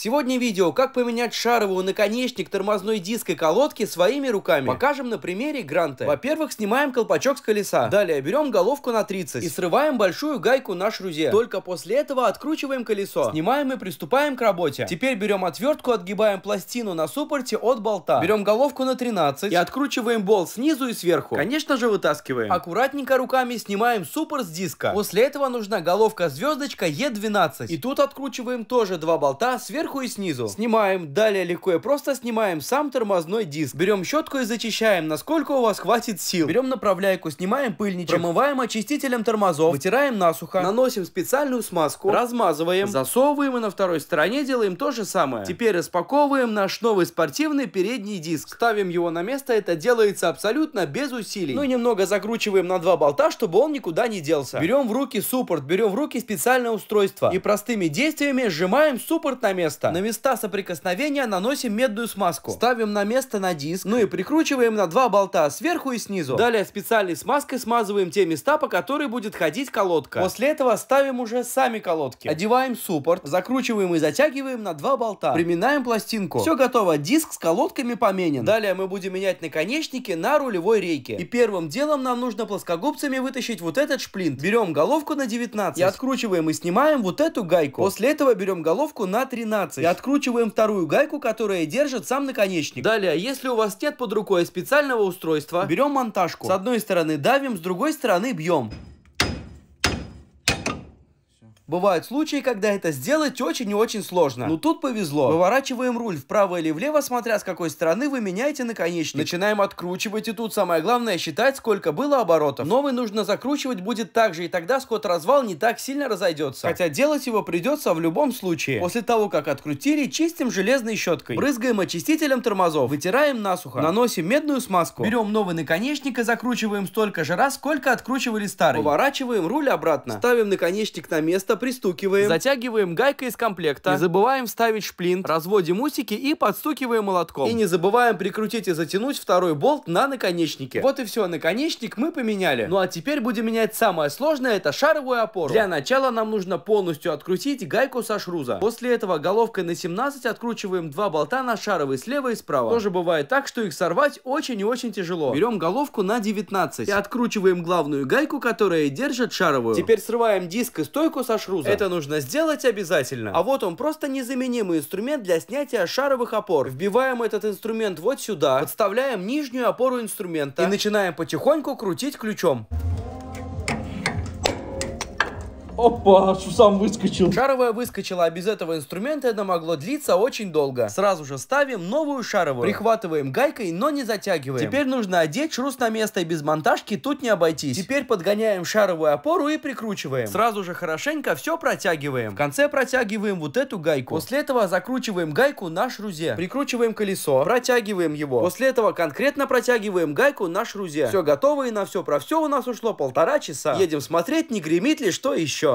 Сегодня видео «Как поменять шаровую наконечник тормозной диска колодки своими руками». Покажем на примере гранта. Во-первых, снимаем колпачок с колеса. Далее берем головку на 30 и срываем большую гайку на шрузе. Только после этого откручиваем колесо. Снимаем и приступаем к работе. Теперь берем отвертку, отгибаем пластину на суппорте от болта. Берем головку на 13 и откручиваем болт снизу и сверху. Конечно же вытаскиваем. Аккуратненько руками снимаем суппорт с диска. После этого нужна головка-звездочка Е12. И тут откручиваем тоже два болта сверху сверху и снизу. Снимаем. Далее легко и просто снимаем сам тормозной диск. Берем щетку и зачищаем, насколько у вас хватит сил. Берем направляйку, снимаем пыльничек, промываем очистителем тормозов, вытираем насухо, наносим специальную смазку, размазываем, засовываем и на второй стороне делаем то же самое. Теперь распаковываем наш новый спортивный передний диск. Ставим его на место, это делается абсолютно без усилий. Ну и немного закручиваем на два болта, чтобы он никуда не делся. Берем в руки суппорт, берем в руки специальное устройство и простыми действиями сжимаем суппорт на место места. На места соприкосновения наносим медную смазку. Ставим на место на диск, ну и прикручиваем на два болта сверху и снизу. Далее специальной смазкой смазываем те места, по которым будет ходить колодка. После этого ставим уже сами колодки. Одеваем суппорт, закручиваем и затягиваем на два болта. Приминаем пластинку. Все готово, диск с колодками поменен. Далее мы будем менять наконечники на рулевой рейке. И первым делом нам нужно плоскогубцами вытащить вот этот шплинт. Берем головку на 19 и откручиваем и снимаем вот эту гайку. После этого берем головку на 13 16. И откручиваем вторую гайку, которая держит сам наконечник. Далее, если у вас нет под рукой специального устройства, берем монтажку. С одной стороны давим, с другой стороны бьем. Бывают случаи, когда это сделать очень и очень сложно. Но ну, тут повезло. Выворачиваем руль вправо или влево, смотря с какой стороны вы меняете наконечник. Начинаем откручивать, и тут самое главное считать, сколько было оборотов. Новый нужно закручивать будет так же, и тогда скот-развал не так сильно разойдется. Хотя делать его придется в любом случае. После того, как открутили, чистим железной щеткой. Брызгаем очистителем тормозов, вытираем насухо. Наносим медную смазку. Берем новый наконечник и закручиваем столько же раз, сколько откручивали старый. Поворачиваем руль обратно. Ставим наконечник на место, пристукиваем. Затягиваем гайкой из комплекта. Не забываем вставить шплинт. Разводим усики и подстукиваем молотком. И не забываем прикрутить и затянуть второй болт на наконечнике. Вот и все, наконечник мы поменяли. Ну а теперь будем менять самое сложное, это шаровую опору. Для начала нам нужно полностью открутить гайку со шруза. После этого головкой на 17 откручиваем два болта на шаровый слева и справа. Тоже бывает так, что их сорвать очень и очень тяжело. Берем головку на 19 и откручиваем главную гайку, которая держит шаровую. Теперь срываем диск и стойку со шруза шруза. Это нужно сделать обязательно. А вот он просто незаменимый инструмент для снятия шаровых опор. Вбиваем этот инструмент вот сюда, подставляем нижнюю опору инструмента и начинаем потихоньку крутить ключом. Опа, что сам выскочил. Шаровая выскочила, а без этого инструмента это могло длиться очень долго. Сразу же ставим новую шаровую. Прихватываем гайкой, но не затягиваем. Теперь нужно одеть шрус на место и без монтажки тут не обойтись. Теперь подгоняем шаровую опору и прикручиваем. Сразу же хорошенько все протягиваем. В конце протягиваем вот эту гайку. После этого закручиваем гайку на шрузе. Прикручиваем колесо, протягиваем его. После этого конкретно протягиваем гайку на шрузе. Все готово и на все про все у нас ушло полтора часа. Едем смотреть, не гремит ли что еще.